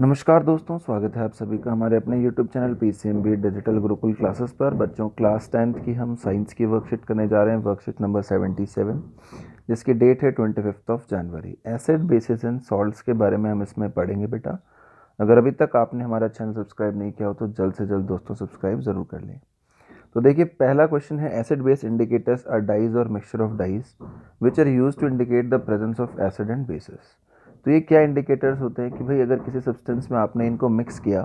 नमस्कार दोस्तों स्वागत है आप सभी का हमारे अपने YouTube channel P C M B digital ग्रुपल क्लासेस पर बच्चों क्लास टेंथ की हम साइंस की वर्कशीट करने जा रहे हैं वर्कशीट नंबर सेवेंटी सेवन जिसकी डेट है twenty fifth of January acid bases and salts के बारे में हम इसमें पढ़ेंगे बेटा अगर अभी तक आपने हमारा चैनल सब्सक्राइब नहीं किया हो तो जल्द से जल्द दोस्तों सब्सक्राइब ज़रूर कर लें तो देखिए पहला क्वेश्चन है acid base indicators are dyes और mixture of dyes which are use to indicate the presence of acid and bases तो ये क्या इंडिकेटर्स होते हैं कि भाई अगर किसी सब्सटेंस में आपने इनको मिक्स किया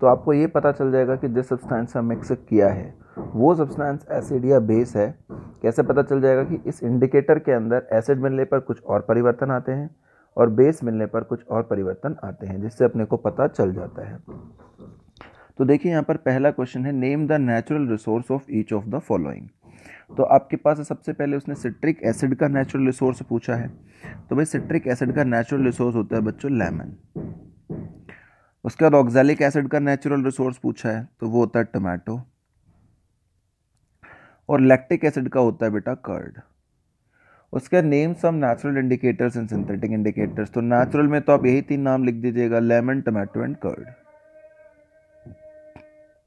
तो आपको ये पता चल जाएगा कि जिस सब्सटेंस का मिक्स किया है वो सब्सटेंस एसिड या बेस है कैसे पता चल जाएगा कि इस इंडिकेटर के अंदर एसिड मिलने पर कुछ और परिवर्तन आते हैं और बेस मिलने पर कुछ और परिवर्तन आते हैं जिससे अपने को पता चल जाता है तो देखिए यहाँ पर पहला क्वेश्चन है name the natural resource of each of the following तो आपके पास सबसे पहले उसने सिट्रिक एसिड का नेचुरल रिसोर्स पूछा है तो भाई सिट्रिक एसिड का नेचुरल रिसोर्स होता है बच्चों लेमन उसके बाद ऑक्जेलिक एसिड का नेचुरल रिसोर्स पूछा है तो वो होता है टमाटो और लैक्टिक एसिड का होता है बेटा कर्ड उसके name some natural indicators and synthetic indicators तो नेचुरल में तो आप यही तीन नाम लिख दीजिएगा लेमन टमाटो एंड कर्ड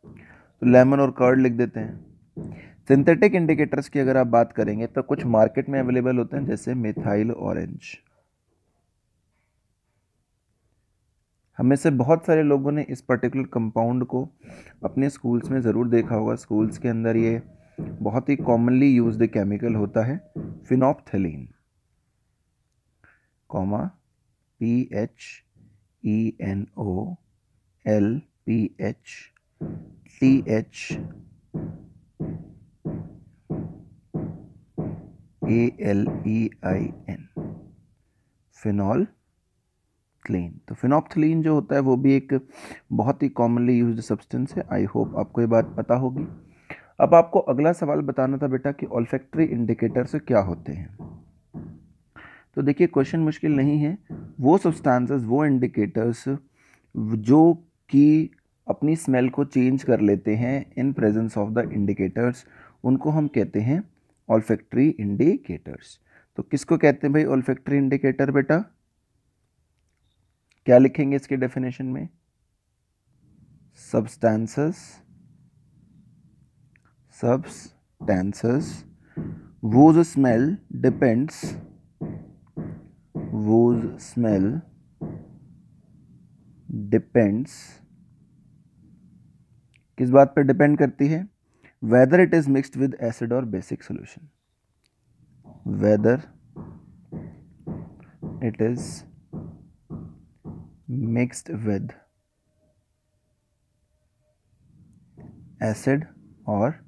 तो लेमन और कर्ड लिख देते हैं सिंथेटिक इंडिकेटर्स की अगर आप बात करेंगे तो कुछ मार्केट में अवेलेबल होते हैं जैसे मिथाइल ऑरेंज हमें से बहुत सारे लोगों ने इस पर्टिकुलर कंपाउंड को अपने स्कूल्स में ज़रूर देखा होगा स्कूल्स के अंदर ये बहुत ही कॉमनली यूज केमिकल होता है phenolphthalein comma P H E N O L P H T H A L E I N phenol क्लीन तो फिनॉप्थलीन जो होता है वो भी एक बहुत ही कॉमनली यूज सब्सटेंस है आई होप आपको ये बात पता होगी अब आपको अगला सवाल बताना था बेटा कि ऑल्फेक्ट्री इंडिकेटर्स क्या होते हैं तो देखिए क्वेश्चन मुश्किल नहीं है वो सब्सटेंसेस वो इंडिकेटर्स जो कि अपनी स्मेल को चेंज कर लेते हैं in presence of the indicators उनको हम कहते हैं ऑल्फैक्ट्री इंडिकेटर्स तो किसको कहते हैं भाई ऑल्फेक्ट्री इंडिकेटर बेटा क्या लिखेंगे इसके डेफिनेशन में substances substances whose smell depends whose smell depends किस बात पर डिपेंड करती है whether it is mixed with acid or basic solution whether it is mixed with acid और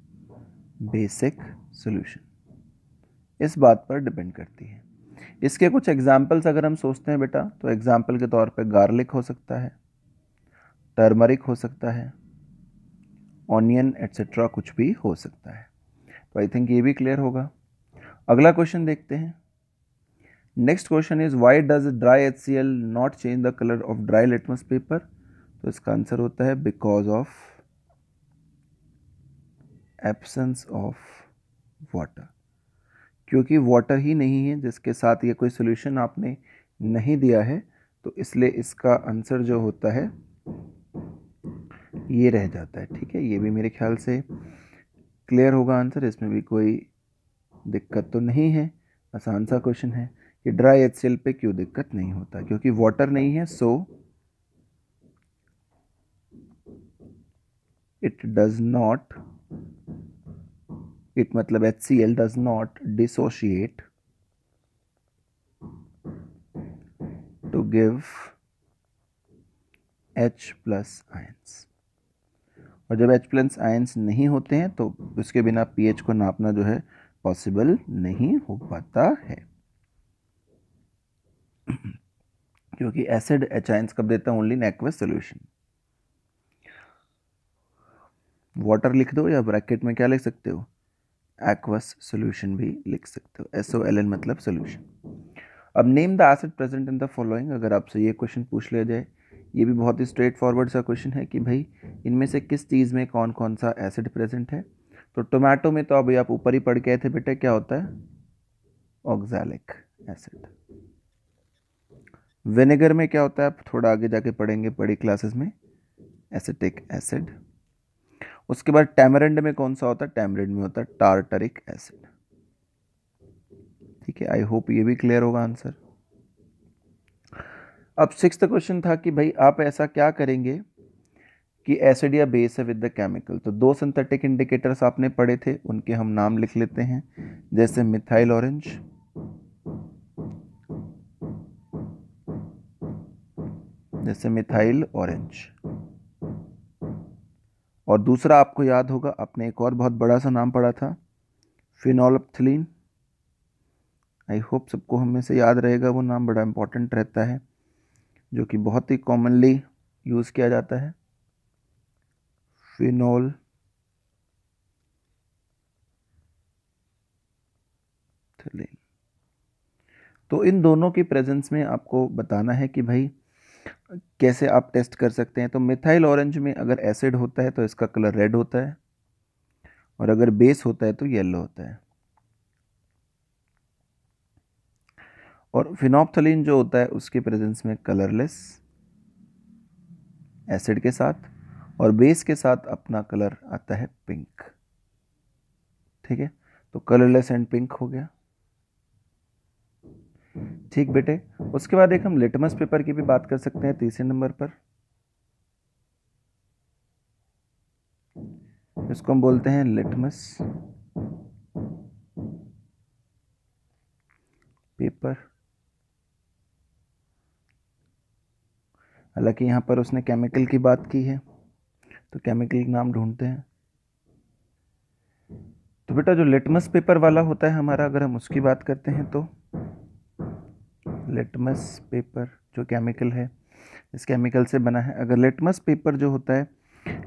बेसिक सोल्यूशन इस बात पर डिपेंड करती है इसके कुछ एग्जाम्पल्स अगर हम सोचते हैं बेटा तो एग्जाम्पल के तौर पे गार्लिक हो सकता है टर्मरिक हो सकता है ऑनियन एट्सेट्रा कुछ भी हो सकता है तो आई थिंक ये भी क्लियर होगा अगला क्वेश्चन देखते हैं next question is why does dry H C L not change the colour of dry litmus paper तो इसका आंसर होता है because of absence of water क्योंकि वाटर ही नहीं है जिसके साथ ये कोई सोल्यूशन आपने नहीं दिया है तो इसलिए इसका आंसर जो होता है ये रह जाता है ठीक है ये भी मेरे ख्याल से क्लियर होगा आंसर इसमें भी कोई दिक्कत तो नहीं है आसान सा क्वेश्चन है कि ड्राई एच पे क्यों दिक्कत नहीं होता क्योंकि वाटर नहीं है so it does not it मतलब H C L does not dissociate to give H plus ions. और जब एच प्लस आयन्स नहीं होते हैं तो उसके बिना पीएच को नापना जो है पॉसिबल नहीं हो पाता है क्योंकि एसिड एच आयन्स कब देता है ओनली एक्वस सोल्यूशन वाटर लिख दो या ब्रैकेट में क्या लिख सकते हो एक्वस सोल्यूशन भी लिख सकते हो एस ओ एल एन मतलब सोल्यूशन अब name the acid present in the following अगर आपसे ये क्वेश्चन पूछ लिया जाए ये भी बहुत ही स्ट्रेट फॉरवर्ड सा क्वेश्चन है कि भाई इनमें से किस चीज़ में कौन कौन सा एसिड प्रेजेंट है तो टोमेटो में तो अभी आप ऊपर ही पढ़ गए थे बेटा क्या होता है ऑक्जैलिक एसिड विनेगर में क्या होता है आप थोड़ा आगे जाके पढ़ेंगे बड़ी क्लासेस में एसिटिक एसिड उसके बाद टैमरेंड में कौन सा होता है टैमरेंड में होता है टार्टरिक एसिड ठीक है आई होप ये भी क्लियर होगा आंसर अब सिक्स क्वेश्चन था कि भाई आप ऐसा क्या करेंगे कि एसिड या बेस है विद द केमिकल तो दो सिंथेटिक इंडिकेटर्स आपने पढ़े थे उनके हम नाम लिख लेते हैं जैसे मिथाइल ऑरेंज जैसे मिथाइल ऑरेंज और दूसरा आपको याद होगा आपने एक और बहुत बड़ा सा नाम पढ़ा था फिनॉलपथिलीन आई होप सबको हमें से याद रहेगा वो नाम बड़ा इंपॉर्टेंट रहता है जो कि बहुत ही कॉमनली यूज़ किया जाता है फिनोल तो इन दोनों की प्रेजेंस में आपको बताना है कि भाई कैसे आप टेस्ट कर सकते हैं तो मिथाइल ऑरेंज में अगर एसिड होता है तो इसका कलर रेड होता है और अगर बेस होता है तो येलो होता है और फिनॉप्थलिन जो होता है उसके प्रेजेंस में कलरलेस एसिड के साथ और बेस के साथ अपना कलर आता है पिंक ठीक है तो कलरलेस एंड पिंक हो गया ठीक बेटे उसके बाद एक हम लिटमस पेपर की भी बात कर सकते हैं तीसरे नंबर पर इसको हम बोलते हैं लिटमस पेपर हालांकि यहाँ पर उसने केमिकल की बात की है तो केमिकल नाम ढूंढते हैं तो बेटा जो लिटमस पेपर वाला होता है हमारा अगर हम उसकी बात करते हैं तो लिटमस पेपर जो केमिकल है इस केमिकल से बना है अगर लिटमस पेपर जो होता है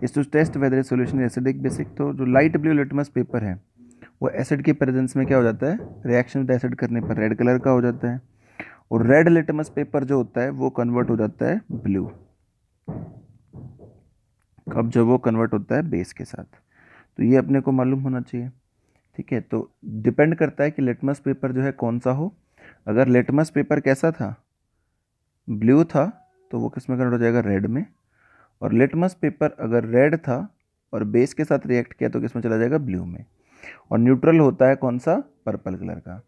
इस तो test whether solution acidic basic तो जो लाइट ब्लू लिटमस पेपर है वो एसिड के प्रेजेंस में क्या हो जाता है रिएक्शन विद एसिड करने पर रेड कलर का हो जाता है और रेड लिटमस पेपर जो होता है वो कन्वर्ट हो जाता है ब्लू कब जब वो कन्वर्ट होता है बेस के साथ तो ये अपने को मालूम होना चाहिए ठीक है तो डिपेंड करता है कि लिटमस पेपर जो है कौन सा हो अगर लिटमस पेपर कैसा था ब्लू था तो वो किस में कन्वर्ट हो जाएगा रेड में और लिटमस पेपर अगर रेड था और बेस के साथ रिएक्ट किया तो किस में चला जाएगा ब्लू में और न्यूट्रल होता है कौन सा पर्पल कलर का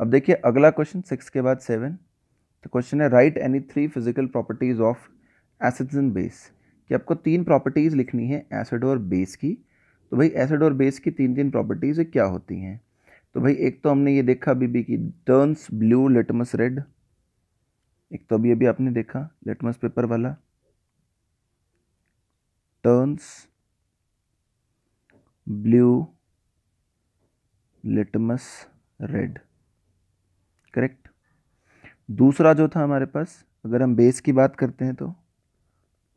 अब देखिए अगला क्वेश्चन सिक्स के बाद सेवन तो क्वेश्चन है write any three physical properties of acids and base कि आपको तीन प्रॉपर्टीज़ लिखनी है एसिड और बेस की तो भाई एसिड और बेस की तीन तीन प्रॉपर्टीज़ क्या होती हैं तो भाई एक तो हमने ये देखा अभी भी कि टर्न्स ब्लू लिटमस रेड एक तो अभी अभी आपने देखा लिटमस पेपर वाला turns blue litmus red correct दूसरा जो था हमारे पास अगर हम बेस की बात करते हैं तो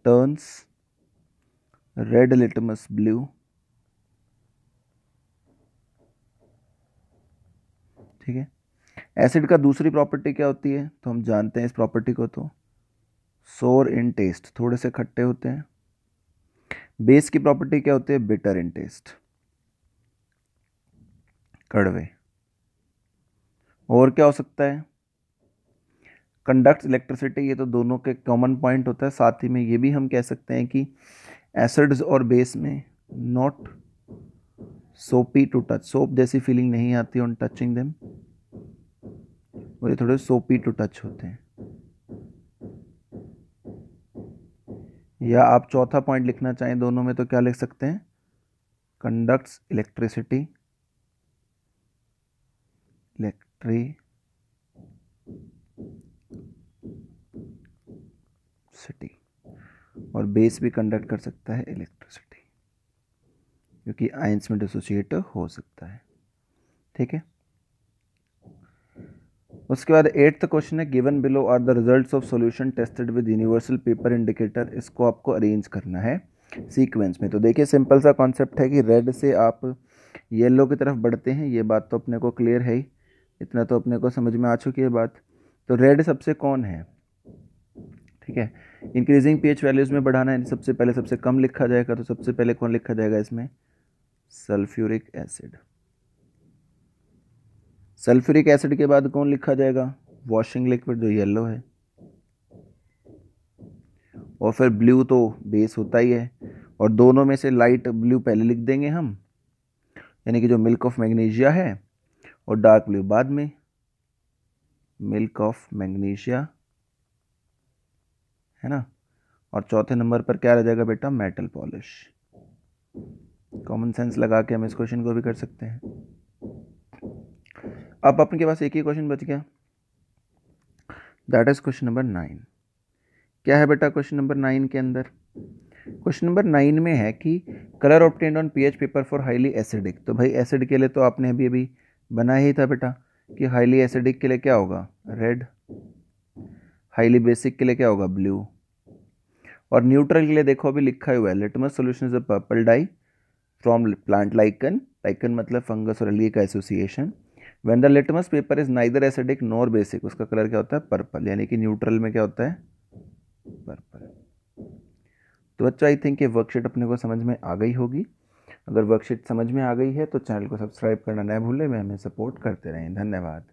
टर्न्स रेड लिटमस ब्लू ठीक है एसिड का दूसरी प्रॉपर्टी क्या होती है तो हम जानते हैं इस प्रॉपर्टी को तो सोर इन टेस्ट थोड़े से खट्टे होते हैं बेस की प्रॉपर्टी क्या होती है बिटर इन टेस्ट कड़वे और क्या हो सकता है कंडक्ट इलेक्ट्रिसिटी ये तो दोनों के कॉमन पॉइंट होता है साथ ही में ये भी हम कह सकते हैं कि एसिड्स और बेस में not soapy to touch soap जैसी फीलिंग नहीं आती ऑन टचिंग देम और ये थोड़े सोपी टू टच होते हैं या आप चौथा पॉइंट लिखना चाहें दोनों में तो क्या लिख सकते हैं कंडक्ट्स इलेक्ट्रिसिटी ट्री सिटी और बेस भी कंडक्ट कर सकता है इलेक्ट्रिसिटी क्योंकि आइंस में डिसोसिएट हो सकता है ठीक है उसके बाद एट्थ क्वेश्चन है given below are the results of solution tested with universal paper indicator इसको आपको अरेंज करना है सीक्वेंस में तो देखिए सिंपल सा कॉन्सेप्ट है कि रेड से आप येलो की तरफ बढ़ते हैं ये बात तो अपने को क्लियर है ही इतना तो अपने को समझ में आ चुकी है बात तो रेड सबसे कौन है ठीक है इंक्रीजिंग पीएच वैल्यूज़ में बढ़ाना है सबसे पहले सबसे कम लिखा जाएगा तो सबसे पहले कौन लिखा जाएगा इसमें सल्फ्यूरिक एसिड सल्फ्यूरिक एसिड के बाद कौन लिखा जाएगा वॉशिंग लिक्विड जो येलो है और फिर ब्लू तो बेस होता ही है और दोनों में से लाइट ब्लू पहले लिख देंगे हम यानी कि जो मिल्क ऑफ मैग्नीशिया है और डार्क ब्लू बाद में मिल्क ऑफ मैग्नीशिया है ना और चौथे नंबर पर क्या रह जाएगा बेटा मेटल पॉलिश कॉमन सेंस लगा के हम इस क्वेश्चन को भी कर सकते हैं अब अपने के पास एक ही क्वेश्चन बच गया that is question number nine क्या है बेटा क्वेश्चन नंबर नाइन के अंदर क्वेश्चन नंबर नाइन में है कि colour obtained on pH paper for highly acidic तो भाई एसिड के लिए तो आपने अभी अभी बना ही था बेटा कि हाईली एसिडिक के लिए क्या होगा रेड हाईली बेसिक के लिए क्या होगा ब्लू और न्यूट्रल के लिए देखो अभी लिखा हुआ है litmus solution is a purple dye from plant lichen lichen मतलब फंगस और एलगी का association when the litmus paper is neither acidic nor basic उसका कलर क्या होता है पर्पल यानी कि न्यूट्रल में क्या होता है पर्पल तो बच्चों आई थिंक ये वर्कशीट अपने को समझ में आ गई होगी अगर वर्कशीट समझ में आ गई है तो चैनल को सब्सक्राइब करना न भूलें वे हमें सपोर्ट करते रहें धन्यवाद